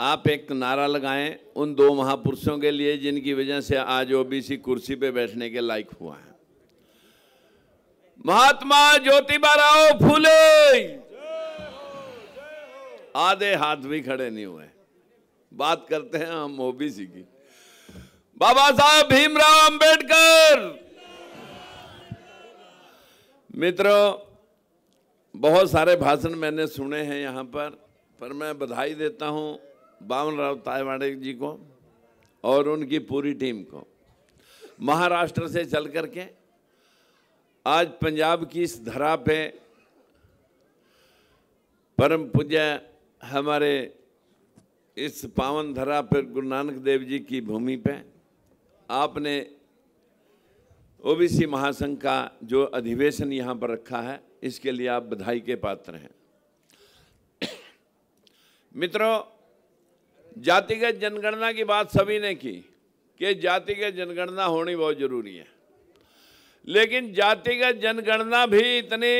आप एक नारा लगाएं उन दो महापुरुषों के लिए जिनकी वजह से आज ओबीसी कुर्सी पे बैठने के लायक हुआ है महात्मा ज्योतिबा राव फूले आधे हाथ भी खड़े नहीं हुए बात करते हैं हम ओबीसी की बाबा साहब भीमराव अंबेडकर मित्रों बहुत सारे भाषण मैंने सुने हैं यहाँ पर पर मैं बधाई देता हूँ बावन राव तायवाड़े जी को और उनकी पूरी टीम को महाराष्ट्र से चल करके आज पंजाब की इस धरा पे परम पूज्य हमारे इस पावन धरा पर गुरु नानक देव जी की भूमि पे आपने ओबीसी महासंघ का जो अधिवेशन यहाँ पर रखा है इसके लिए आप बधाई के पात्र हैं मित्रों जातिगत जनगणना की बात सभी ने की कि जातिगत जनगणना होनी बहुत ज़रूरी है लेकिन जातिगत जनगणना भी इतनी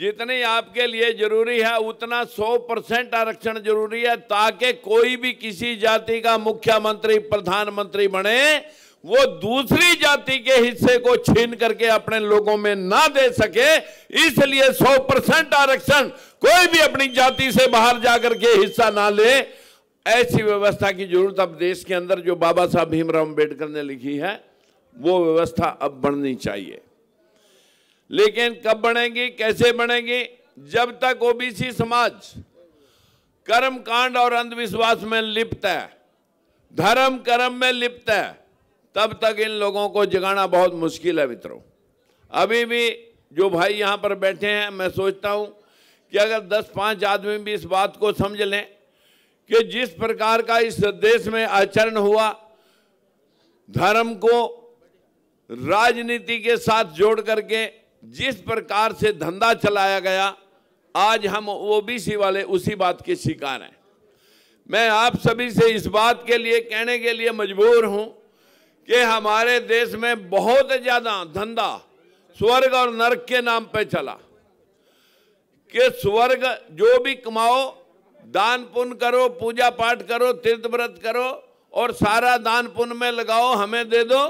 जितनी आपके लिए ज़रूरी है उतना 100 परसेंट आरक्षण जरूरी है ताकि कोई भी किसी जाति का मुख्यमंत्री प्रधानमंत्री बने वो दूसरी जाति के हिस्से को छीन करके अपने लोगों में ना दे सके इसलिए 100 परसेंट आरक्षण कोई भी अपनी जाति से बाहर जाकर के हिस्सा ना ले ऐसी व्यवस्था की जरूरत अब देश के अंदर जो बाबा साहब भीमराव अम्बेडकर ने लिखी है वो व्यवस्था अब बढ़नी चाहिए लेकिन कब बनेगी कैसे बनेगी जब तक ओबीसी समाज कर्म कांड और अंधविश्वास में लिप्त है धर्म कर्म में लिप्त है तब तक इन लोगों को जगाना बहुत मुश्किल है मित्रों अभी भी जो भाई यहां पर बैठे हैं मैं सोचता हूं कि अगर 10-5 आदमी भी इस बात को समझ लें कि जिस प्रकार का इस देश में आचरण हुआ धर्म को राजनीति के साथ जोड़ करके जिस प्रकार से धंधा चलाया गया आज हम ओबीसी वाले उसी बात के शिकार हैं मैं आप सभी से इस बात के लिए कहने के लिए मजबूर हूं कि हमारे देश में बहुत ज़्यादा धंधा स्वर्ग और नरक के नाम पे चला कि स्वर्ग जो भी कमाओ दान पुण्य करो पूजा पाठ करो तीर्थ व्रत करो और सारा दान पुण्य में लगाओ हमें दे दो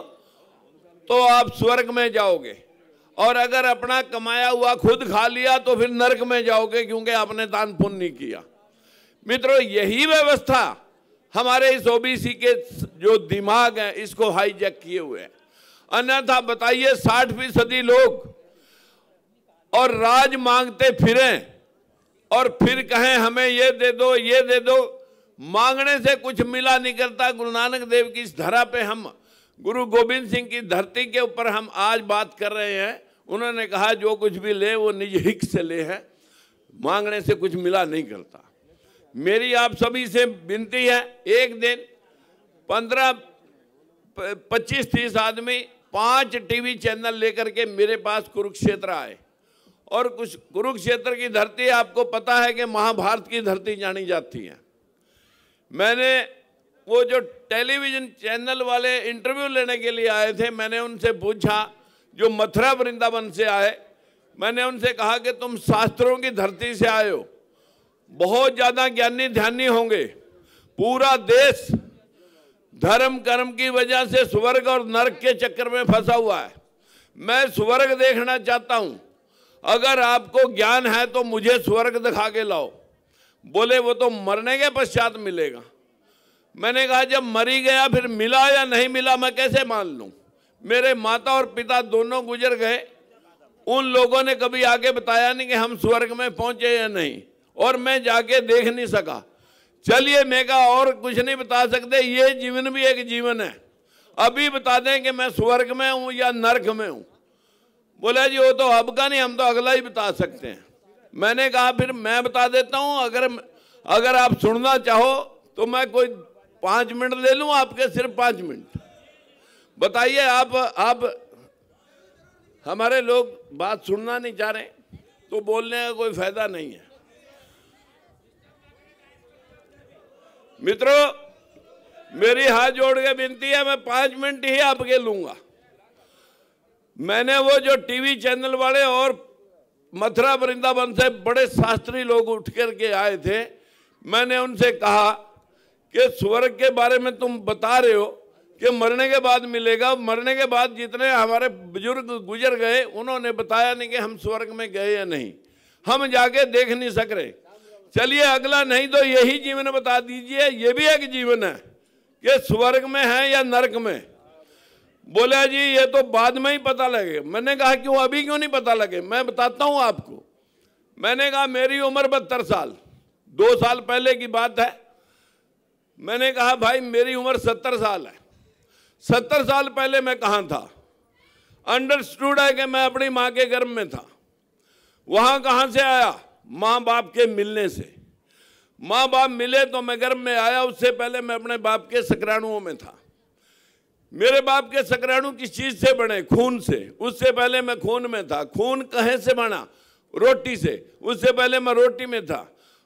तो आप स्वर्ग में जाओगे और अगर अपना कमाया हुआ खुद खा लिया तो फिर नरक में जाओगे क्योंकि आपने दान पुण्य नहीं किया मित्रों यही व्यवस्था हमारे इस ओबीसी के जो दिमाग है इसको हाईजैक किए हुए हैं अन्यथा बताइए साठ फीसदी लोग और राज मांगते फिरें और फिर कहें हमें ये दे दो ये दे दो मांगने से कुछ मिला नहीं करता गुरु नानक देव की इस धरा पे हम गुरु गोविंद सिंह की धरती के ऊपर हम आज बात कर रहे हैं उन्होंने कहा जो कुछ भी ले वो निज हिक से ले है मांगने से कुछ मिला नहीं करता मेरी आप सभी से विनती है एक दिन पंद्रह पच्चीस तीस आदमी पांच टीवी चैनल लेकर के मेरे पास कुरुक्षेत्र आए और कुछ कुरुक्षेत्र की धरती आपको पता है कि महाभारत की धरती जानी जाती है मैंने वो जो टेलीविज़न चैनल वाले इंटरव्यू लेने के लिए आए थे मैंने उनसे पूछा जो मथुरा वृंदावन से आए मैंने उनसे कहा कि तुम शास्त्रों की धरती से आए हो बहुत ज़्यादा ज्ञानी ध्यानी होंगे पूरा देश धर्म कर्म की वजह से स्वर्ग और नरक के चक्कर में फंसा हुआ है मैं स्वर्ग देखना चाहता हूँ अगर आपको ज्ञान है तो मुझे स्वर्ग दिखा के लाओ बोले वो तो मरने के पश्चात मिलेगा मैंने कहा जब मरी गया फिर मिला या नहीं मिला मैं कैसे मान लूँ मेरे माता और पिता दोनों गुजर गए उन लोगों ने कभी आगे बताया नहीं कि हम स्वर्ग में पहुंचे या नहीं और मैं जाके देख नहीं सका चलिए मैं कहा और कुछ नहीं बता सकते ये जीवन भी एक जीवन है अभी बता दें कि मैं स्वर्ग में हूँ या नर्क में हूँ बोला जी वो तो अब का नहीं हम तो अगला ही बता सकते हैं मैंने कहा फिर मैं बता देता हूं अगर अगर आप सुनना चाहो तो मैं कोई पांच मिनट ले लू आपके सिर्फ पांच मिनट बताइए आप आप हमारे लोग बात सुनना नहीं चाह रहे तो बोलने का कोई फायदा नहीं है मित्रों मेरी हाथ जोड़ के विनती है मैं पांच मिनट ही आपके लूंगा मैंने वो जो टीवी चैनल वाले और मथुरा वृंदावन से बड़े शास्त्री लोग उठ कर के आए थे मैंने उनसे कहा कि स्वर्ग के बारे में तुम बता रहे हो कि मरने के बाद मिलेगा मरने के बाद जितने हमारे बुजुर्ग गुजर गए उन्होंने बताया नहीं कि हम स्वर्ग में गए या नहीं हम जाके देख नहीं सक रहे चलिए अगला नहीं तो यही जीवन बता दीजिए ये भी एक जीवन है कि स्वर्ग में है या नर्क में बोला जी ये तो बाद में ही पता लगे मैंने कहा क्यों अभी क्यों नहीं पता लगे मैं बताता हूँ आपको मैंने कहा मेरी उम्र बहत्तर साल दो साल पहले की बात है मैंने कहा भाई मेरी उम्र सत्तर साल है सत्तर साल पहले मैं कहाँ था अंडरस्टूड है कि मैं अपनी माँ के गर्भ में था वहाँ कहाँ से आया माँ बाप के मिलने से माँ बाप मिले तो मैं गर्भ में आया उससे पहले मैं अपने बाप के सक्राणुओं में था मेरे बाप के सकराणु किस चीज से बने खून से उससे पहले मैं खून में था खून कहे से बना रोटी से उससे पहले मैं रोटी में था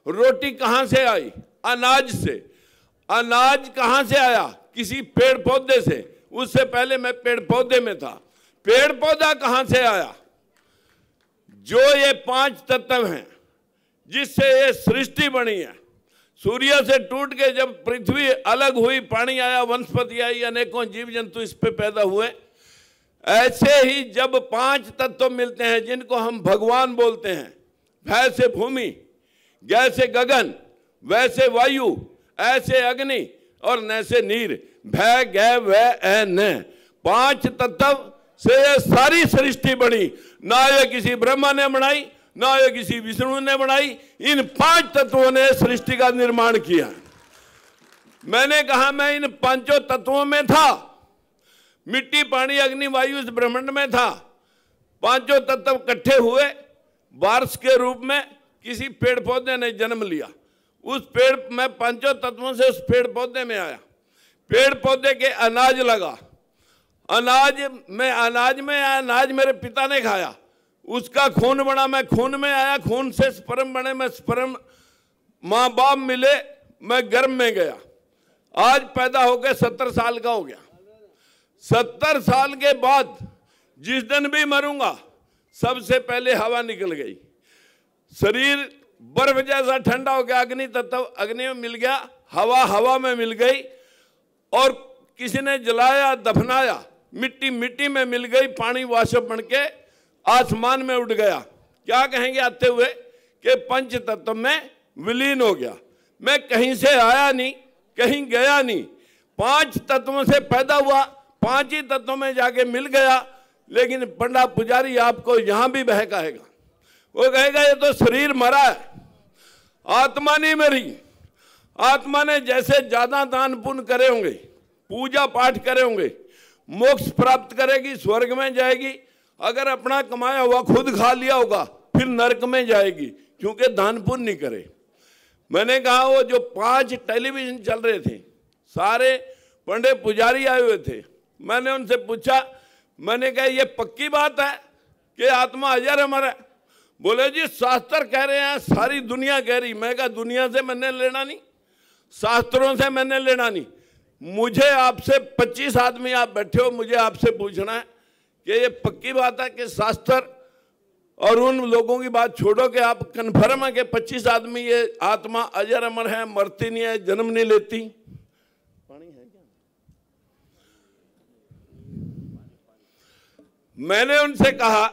रोटी कहां से आई अनाज से अनाज कहां से आया किसी पेड़ पौधे से उससे पहले मैं पेड़ पौधे में था पेड़ पौधा कहां से आया जो ये पांच तत्व हैं जिससे ये सृष्टि बनी है सूर्य से टूट के जब पृथ्वी अलग हुई पानी आया वनस्पति आई अनेकों जीव जंतु इस पे पैदा हुए ऐसे ही जब पांच तत्व मिलते हैं जिनको हम भगवान बोलते हैं भय से भूमि जैसे गगन वैसे वायु ऐसे अग्नि और नैसे नीर भय गय वह न पांच तत्व से सारी सृष्टि बनी ना यह किसी ब्रह्मा ने बनाई ना ये किसी विष्णु ने बनाई इन पांच तत्वों ने सृष्टि का निर्माण किया मैंने कहा मैं इन पांचों तत्वों में था मिट्टी पानी अग्नि वायु इस ब्रह्मंड में था पांचों तत्व इकट्ठे हुए वार्ष के रूप में किसी पेड़ पौधे ने जन्म लिया उस पेड़ मैं पांचों तत्वों से उस पेड़ पौधे में आया पेड़ पौधे के अनाज लगा अनाज में अनाज में अनाज मेरे पिता ने खाया उसका खून बना मैं खून में आया खून से स्पर्म बने मैं स्पर्म माँ बाप मिले मैं गर्भ में गया आज पैदा हो गया सत्तर साल का हो गया सत्तर साल के बाद जिस दिन भी मरूंगा सबसे पहले हवा निकल गई शरीर बर्फ जैसा ठंडा हो गया अग्नि तत्व अग्नि में मिल गया हवा हवा में मिल गई और किसी ने जलाया दफनाया मिट्टी मिट्टी में मिल गई पानी वाशअप बन के आसमान में उठ गया क्या कहेंगे आते हुए कि पंच तत्व में विलीन हो गया मैं कहीं से आया नहीं कहीं गया नहीं पांच तत्वों से पैदा हुआ पांच ही तत्वों में जाके मिल गया लेकिन पंडा पुजारी आपको यहां भी बहकाएगा वो कहेगा ये तो शरीर मरा है आत्मा नहीं मरी आत्मा ने जैसे ज्यादा दान पुण्य करे होंगे पूजा पाठ करे होंगे मोक्ष प्राप्त करेगी स्वर्ग में जाएगी अगर अपना कमाया हुआ खुद खा लिया होगा फिर नरक में जाएगी क्योंकि दान पुण्य करे मैंने कहा वो जो पांच टेलीविजन चल रहे थे सारे पंडित पुजारी आए हुए थे मैंने उनसे पूछा मैंने कहा ये पक्की बात है कि आत्मा अजर हमारा बोले जी शास्त्र कह रहे हैं सारी दुनिया कह रही मैं कहा दुनिया से मैंने लेना नहीं शास्त्रों से मैंने लेना नहीं मुझे आपसे 25 आदमी आप बैठे हो मुझे आपसे पूछना है कि ये पक्की बात है कि शास्त्र और उन लोगों की बात छोड़ो कि आप कन्फर्म है कि पच्चीस आदमी ये आत्मा अजर अमर है मरती नहीं है जन्म नहीं लेती है क्या मैंने उनसे कहा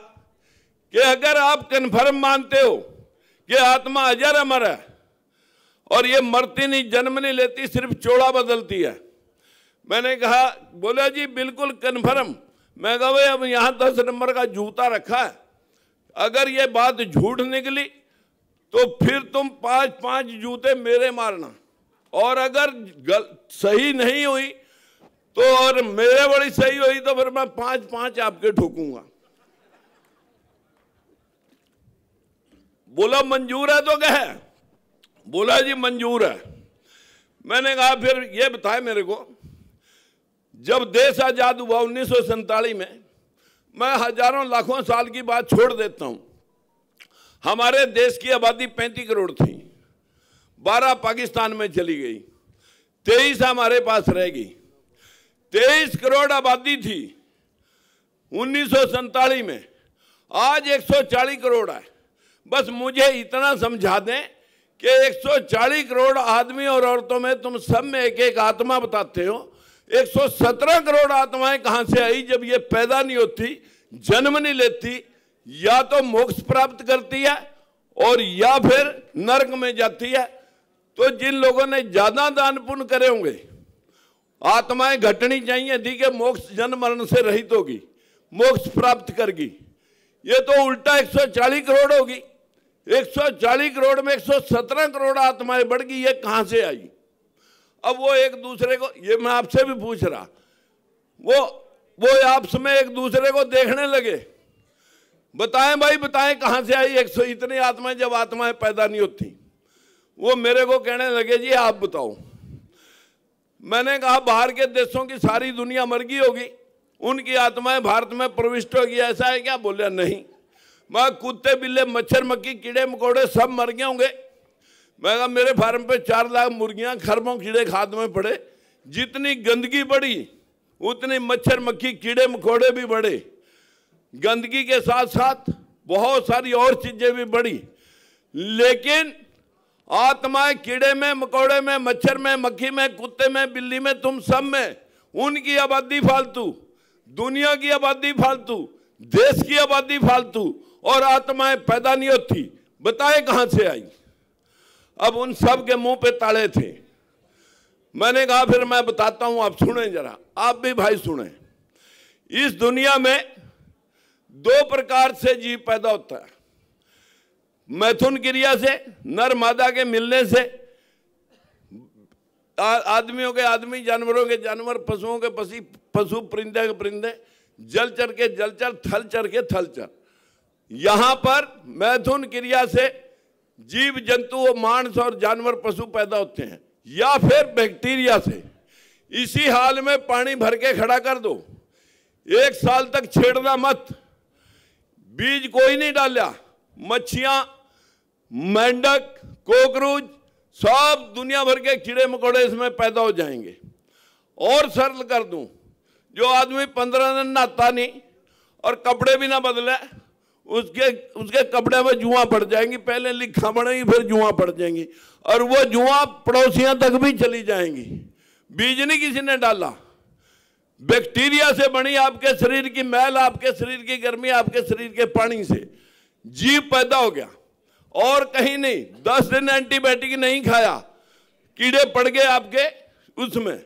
कि अगर आप कन्फर्म मानते हो कि आत्मा अजर अमर है और ये मरती नहीं जन्म नहीं लेती सिर्फ चोड़ा बदलती है मैंने कहा बोला जी बिल्कुल कन्फर्म मैं कहा भाई अब यहाँ दस नंबर का जूता रखा है अगर ये बात झूठ निकली तो फिर तुम पांच पांच जूते मेरे मारना और अगर गल, सही नहीं हुई तो और मेरे बड़ी सही हुई तो फिर मैं पांच पांच आपके ठोकूंगा बोला मंजूर है तो कह बोला जी मंजूर है मैंने कहा फिर ये बताया मेरे को जब देश आज़ाद हुआ उन्नीस में मैं हजारों लाखों साल की बात छोड़ देता हूँ हमारे देश की आबादी पैंतीस करोड़ थी बारह पाकिस्तान में चली गई तेईस हमारे पास रह गई तेईस करोड़ आबादी थी उन्नीस में आज 140 करोड़ है बस मुझे इतना समझा दें कि 140 करोड़ आदमी और औरतों में तुम सब में एक एक आत्मा बताते हो 117 करोड़ आत्माएं कहां से आई जब ये पैदा नहीं होती जन्म नहीं लेती या तो मोक्ष प्राप्त करती है और या फिर नरक में जाती है तो जिन लोगों ने ज्यादा दान पुण्य करे होंगे आत्माएं घटनी चाहिए थी कि मोक्ष जन्म मरण से रहित होगी मोक्ष प्राप्त करगी ये तो उल्टा 140 करोड़ होगी 140 करोड़ में 117 करोड़ आत्माएं बढ़ गई ये कहां से आई अब वो एक दूसरे को ये मैं आपसे भी पूछ रहा वो वो आपस में एक दूसरे को देखने लगे बताएं भाई बताएं कहाँ से आई एक सौ इतनी आत्माएं जब आत्माएं पैदा नहीं होती वो मेरे को कहने लगे जी आप बताओ मैंने कहा बाहर के देशों की सारी दुनिया मर गई होगी उनकी आत्माएं भारत में प्रविष्ट होगी ऐसा है क्या बोले नहीं मैं कुत्ते बिल्ले मच्छर मक्खी कीड़े मकोड़े सब मर गए होंगे मैं कहा मेरे फार्म पे चार लाख मुर्गियां खरबों कीड़े खाद में पड़े जितनी गंदगी बढ़ी उतनी मच्छर मक्खी कीड़े मकोड़े भी बढ़े गंदगी के साथ साथ बहुत सारी और चीज़ें भी बढ़ी लेकिन आत्माएं कीड़े में मकोड़े में मच्छर में मक्खी में कुत्ते में बिल्ली में तुम सब में उनकी आबादी फालतू दुनिया की आबादी फालतू देश की आबादी फालतू और आत्माएं पैदा नहीं होती बताए कहाँ से आई अब उन सब के मुंह पे ताले थे मैंने कहा फिर मैं बताता हूं आप सुने जरा आप भी भाई सुने इस दुनिया में दो प्रकार से जीव पैदा होता है मैथुन क्रिया से नर मादा के मिलने से आदमियों के आदमी जानवरों के जानवर पशुओं के पसी पशु परिंदे के परिंदे जलचर के जलचर थलचर के थलचर यहां पर मैथुन क्रिया से जीव जंतु मांस और जानवर पशु पैदा होते हैं या फिर बैक्टीरिया से इसी हाल में पानी भर के खड़ा कर दो एक साल तक छेड़ना मत बीज कोई नहीं डाला मच्छियां मेंढक कॉकरोच सब दुनिया भर के कीड़े मकोड़े इसमें पैदा हो जाएंगे और सरल कर दूं जो आदमी पंद्रह दिन नहाता नहीं और कपड़े भी ना बदले उसके उसके कपड़े में जुआ पड़ जाएंगी पहले लिखा पड़ेगी फिर जुआ पड़ जाएंगी और वो जुआ पड़ोसियां तक भी चली जाएंगी बीज नहीं किसी ने डाला बैक्टीरिया से बनी आपके शरीर की मैल आपके शरीर की गर्मी आपके शरीर के पानी से जीव पैदा हो गया और कहीं नहीं दस दिन एंटीबायोटिक नहीं खाया कीड़े पड़ गए आपके उसमें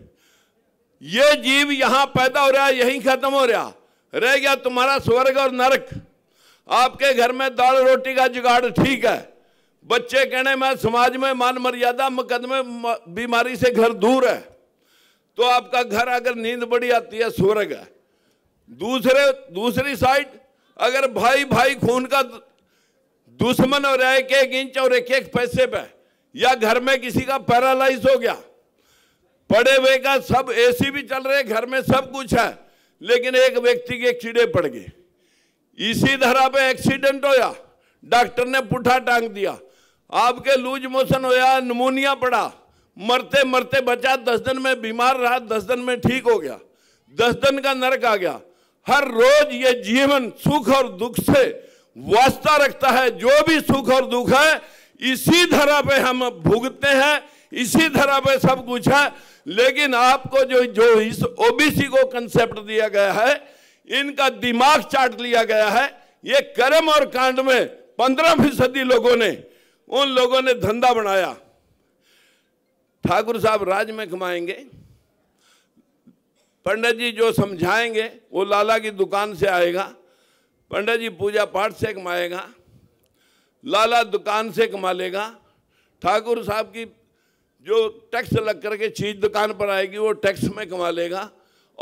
ये जीव यहां पैदा हो रहा यहीं खत्म हो रहा रह गया तुम्हारा स्वर्ग और नरक आपके घर में दाल रोटी का जुगाड़ ठीक है बच्चे कहने में समाज में मान मर्यादा मुकदमे बीमारी से घर दूर है तो आपका घर अगर नींद बड़ी आती है स्वर्ग है दूसरे दूसरी साइड अगर भाई भाई खून का दुश्मन हो रहा है एक एक इंच और एक एक पैसे पे या घर में किसी का पैरालाइज हो गया पड़े हुए का सब एसी भी चल रहे घर में सब कुछ है लेकिन एक व्यक्ति के कीड़े पड़ गए इसी धरा पे एक्सीडेंट होया डॉक्टर ने पुठा टांग दिया आपके लूज मोशन होया नमोनिया पड़ा मरते मरते बचा दस दिन में बीमार रहा दस दिन में ठीक हो गया दस दिन का नरक आ गया हर रोज ये जीवन सुख और दुख से वास्ता रखता है जो भी सुख और दुख है इसी धरा पे हम भुगतते हैं इसी धरा पे सब कुछ है लेकिन आपको जो जो इस ओबीसी को कंसेप्ट दिया गया है इनका दिमाग चाट लिया गया है ये कर्म और कांड में पंद्रह फीसदी लोगों ने उन लोगों ने धंधा बनाया ठाकुर साहब राज में कमाएंगे पंडित जी जो समझाएंगे वो लाला की दुकान से आएगा पंडित जी पूजा पाठ से कमाएगा लाला दुकान से कमा लेगा ठाकुर साहब की जो टैक्स लग करके चीज़ दुकान पर आएगी वो टैक्स में कमा लेगा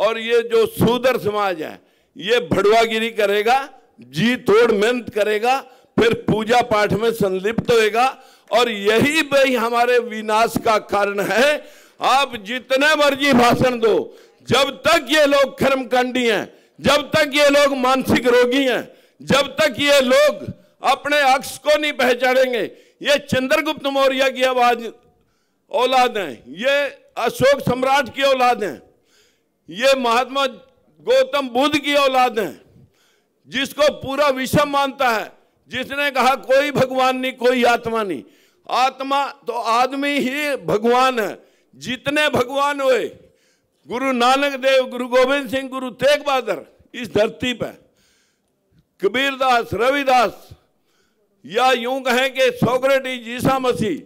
और ये जो सुदर समाज है ये भड़वागिरी करेगा जी तोड़ मेहनत करेगा फिर पूजा पाठ में संलिप्त होएगा और यही भाई हमारे विनाश का कारण है आप जितने मर्जी भाषण दो जब तक ये लोग कर्मकांडी हैं जब तक ये लोग मानसिक रोगी हैं जब तक ये लोग अपने अक्ष को नहीं पहचानेंगे ये चंद्रगुप्त मौर्य की आवाज औलाद है ये अशोक सम्राट की औलाद है ये महात्मा गौतम बुद्ध की औलाद है जिसको पूरा विषम मानता है जिसने कहा कोई भगवान नहीं कोई आत्मा नहीं आत्मा तो आदमी ही भगवान है जितने भगवान हुए गुरु नानक देव गुरु गोविंद सिंह गुरु तेग बहादुर इस धरती पर कबीरदास रविदास या यूं कहें कि सोक्रेटी जीसा मसीह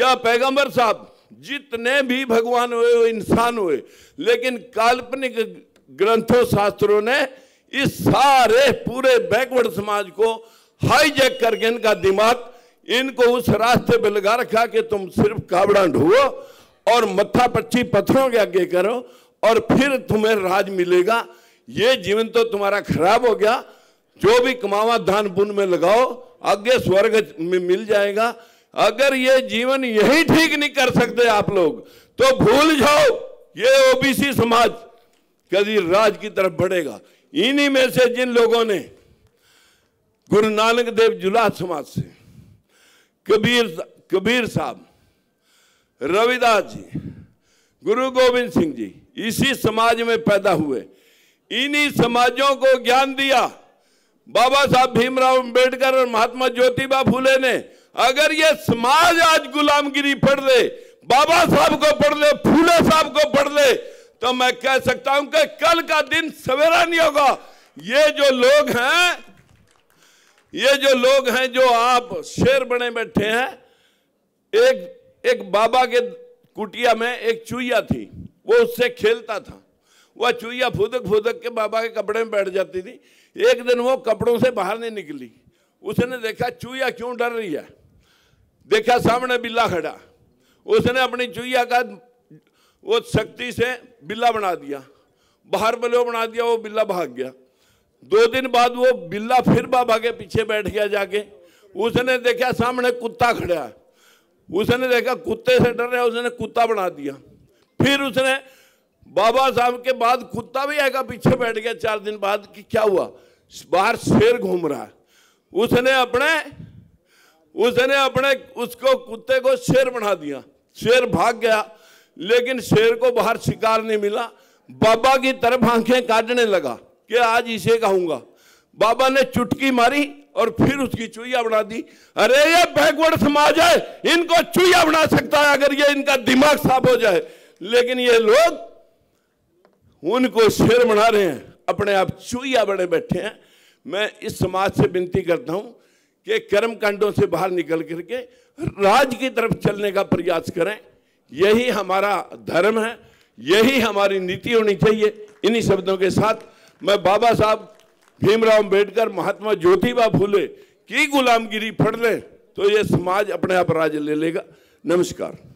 या पैगंबर साहब जितने भी भगवान हुए वो इंसान हुए लेकिन काल्पनिक ग्रंथों शास्त्रों ने इस सारे पूरे बैकवर्ड समाज को हाईजेक करके इनका दिमाग इनको उस रास्ते पर लगा रखा कि तुम सिर्फ कावड़ा ढूंढो और मत्था पच्ची पत्थरों के आगे करो और फिर तुम्हें राज मिलेगा ये जीवन तो तुम्हारा खराब हो गया जो भी कमावा धान बुन में लगाओ आगे स्वर्ग में मिल जाएगा अगर ये जीवन यही ठीक नहीं कर सकते आप लोग तो भूल जाओ ये ओबीसी समाज गजीर राज की तरफ बढ़ेगा इन्हीं में से जिन लोगों ने गुरु नानक देव जुला समाज से कबीर कबीर साहब रविदास जी गुरु गोविंद सिंह जी इसी समाज में पैदा हुए इन्हीं समाजों को ज्ञान दिया बाबा साहब भीमराव अंबेडकर और महात्मा ज्योतिबा फूले ने अगर ये समाज आज गुलामगिरी पढ़ ले बाबा साहब को पढ़ ले फूले साहब को पढ़ ले तो मैं कह सकता हूं कि कल का दिन सवेरा नहीं होगा ये जो लोग हैं ये जो लोग हैं जो आप शेर बने बैठे हैं एक एक बाबा के कुटिया में एक चूहिया थी वो उससे खेलता था वह चूहिया फुदक फुदक के बाबा के कपड़े में बैठ जाती थी एक दिन वो कपड़ों से बाहर नहीं निकली उसने देखा चूहिया क्यों डर रही है देखा सामने बिल्ला खड़ा उसने अपनी चूहिया का वो शक्ति से बिल्ला बना दिया बाहर बलो बना दिया वो बिल्ला भाग गया दो दिन बाद वो बिल्ला फिर बाबा के पीछे बैठ गया जाके उसने देखा सामने कुत्ता खड़ा उसने देखा कुत्ते से डर रहा उसने कुत्ता बना दिया फिर उसने बाबा साहब के बाद कुत्ता भी आएगा पीछे बैठ गया चार दिन बाद कि क्या हुआ बाहर शेर घूम रहा है उसने अपने उसने अपने उसको कुत्ते को शेर बना दिया शेर भाग गया लेकिन शेर को बाहर शिकार नहीं मिला बाबा की तरफ आंखें काटने लगा कि आज इसे कहूंगा बाबा ने चुटकी मारी और फिर उसकी चुईया बना दी अरे ये बैकवर्ड समाज है इनको चुईया बना सकता है अगर ये इनका दिमाग साफ हो जाए लेकिन ये लोग उनको शेर बना रहे हैं अपने आप चुईया बने बैठे हैं मैं इस समाज से विनती करता हूं कि कर्मकांडों से बाहर निकल करके राज की तरफ चलने का प्रयास करें यही हमारा धर्म है यही हमारी नीति होनी चाहिए इन्हीं शब्दों के साथ मैं बाबा साहब भीमराव अम्बेडकर महात्मा ज्योतिबा फूले की गुलामगिरी फड़ लें तो ये समाज अपने आप राज्य ले लेगा नमस्कार